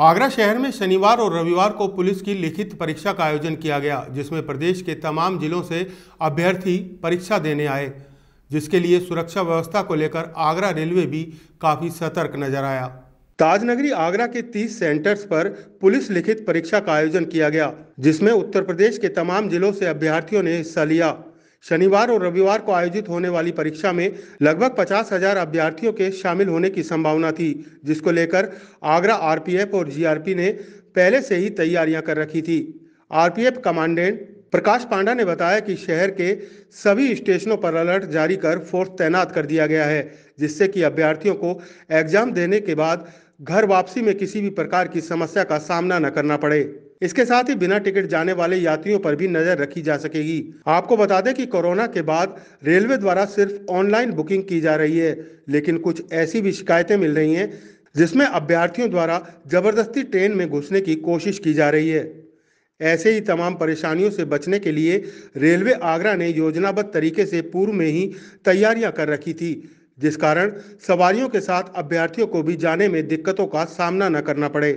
आगरा शहर में शनिवार और रविवार को पुलिस की लिखित परीक्षा का आयोजन किया गया जिसमें प्रदेश के तमाम जिलों से अभ्यर्थी परीक्षा देने आए जिसके लिए सुरक्षा व्यवस्था को लेकर आगरा रेलवे भी काफ़ी सतर्क नजर आया ताजनगरी आगरा के 30 सेंटर्स पर पुलिस लिखित परीक्षा का आयोजन किया गया जिसमें उत्तर प्रदेश के तमाम जिलों से अभ्यर्थियों ने हिस्सा लिया शनिवार और रविवार को आयोजित होने वाली परीक्षा में लगभग पचास हजार अभ्यर्थियों के शामिल होने की संभावना थी जिसको लेकर आगरा आरपीएफ और जीआरपी ने पहले से ही तैयारियां कर रखी थी आरपीएफ कमांडेंट प्रकाश पांडा ने बताया कि शहर के सभी स्टेशनों पर अलर्ट जारी कर फोर्स तैनात कर दिया गया है जिससे कि अभ्यर्थियों को एग्जाम देने के बाद घर वापसी में किसी भी प्रकार की समस्या का सामना न करना पड़े इसके साथ ही बिना टिकट जाने वाले यात्रियों पर भी नजर रखी जा सकेगी आपको बता दें कि कोरोना के बाद रेलवे द्वारा सिर्फ ऑनलाइन बुकिंग की जा रही है लेकिन कुछ ऐसी भी शिकायतें मिल रही हैं जिसमें अभ्यर्थियों द्वारा जबरदस्ती ट्रेन में घुसने की कोशिश की जा रही है ऐसे ही तमाम परेशानियों से बचने के लिए रेलवे आगरा ने योजनाबद्ध तरीके से पूर्व में ही तैयारियां कर रखी थी जिस कारण सवारियों के साथ अभ्यर्थियों को भी जाने में दिक्कतों का सामना न करना पड़े